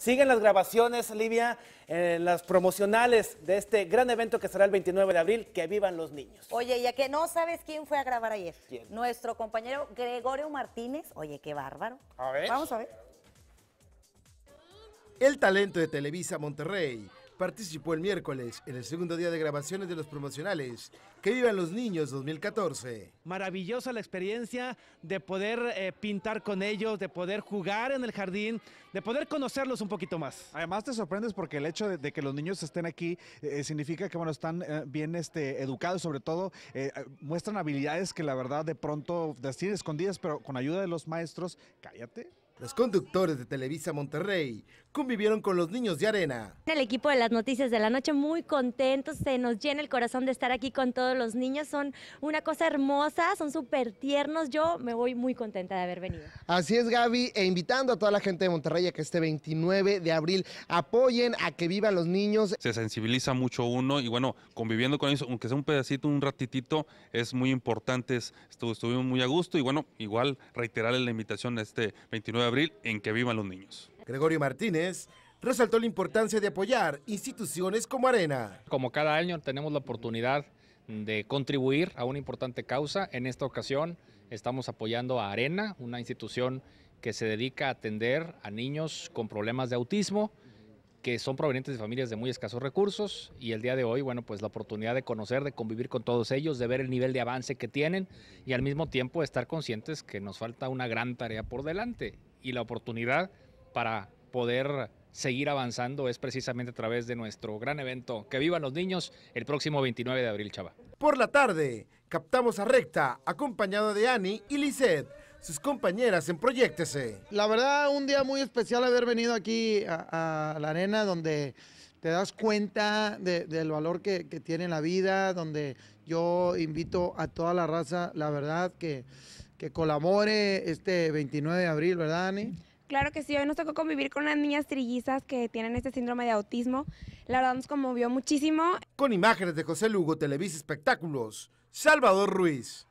Siguen las grabaciones, Livia, eh, las promocionales de este gran evento que será el 29 de abril. Que vivan los niños. Oye, ya que no sabes quién fue a grabar ayer. Nuestro compañero Gregorio Martínez. Oye, qué bárbaro. A ver. Vamos a ver. El talento de Televisa Monterrey participó el miércoles en el segundo día de grabaciones de los promocionales Que vivan los niños 2014. Maravillosa la experiencia de poder eh, pintar con ellos, de poder jugar en el jardín, de poder conocerlos un poquito más. Además te sorprendes porque el hecho de, que los niños estén aquí eh, eh, significa que bueno, están bien este, educados, sobre todo muestran habilidades que la verdad de pronto decir escondidas, pero con ayuda de los maestros, cállate, los conductores de Televisa Monterrey convivieron con los niños de arena. El equipo de las noticias de la noche muy contentos, se nos llena el corazón de estar aquí con todos los niños, son una cosa hermosa, son súper tiernos, yo me voy muy contenta de haber venido. Así es Gaby, e invitando a toda la gente de Monterrey a que este 29 de abril apoyen a que vivan los niños. Se sensibiliza mucho uno y bueno, conviviendo con ellos, aunque sea un pedacito, un ratitito, es muy importante, estuvimos muy a gusto y bueno, igual reiterarle la invitación a este 29 de abril abril en que vivan los niños. Gregorio Martínez resaltó la importancia de apoyar instituciones como Arena. Como cada año tenemos la oportunidad de contribuir a una importante causa. En esta ocasión estamos apoyando a Arena, una institución que se dedica a atender a niños con problemas de autismo que son provenientes de familias de muy escasos recursos y el día de hoy, bueno, pues la oportunidad de conocer, de convivir con todos ellos, de ver el nivel de avance que tienen y al mismo tiempo estar conscientes que nos falta una gran tarea por delante y la oportunidad para poder seguir avanzando es precisamente a través de nuestro gran evento. Que vivan los niños el próximo 29 de abril, Chava. Por la tarde, captamos a Recta, acompañado de Ani y Lisette, sus compañeras en Proyectese. La verdad, un día muy especial haber venido aquí a, la arena donde te das cuenta del valor que, que tiene la vida, donde yo invito a toda la raza, la verdad que que colabore este 29 de abril, ¿verdad, Ani? Claro que sí, hoy nos tocó convivir con las niñas trillizas que tienen este síndrome de autismo. La verdad nos conmovió muchísimo. Con imágenes de José Lugo, Televisa Espectáculos, Salvador Ruiz.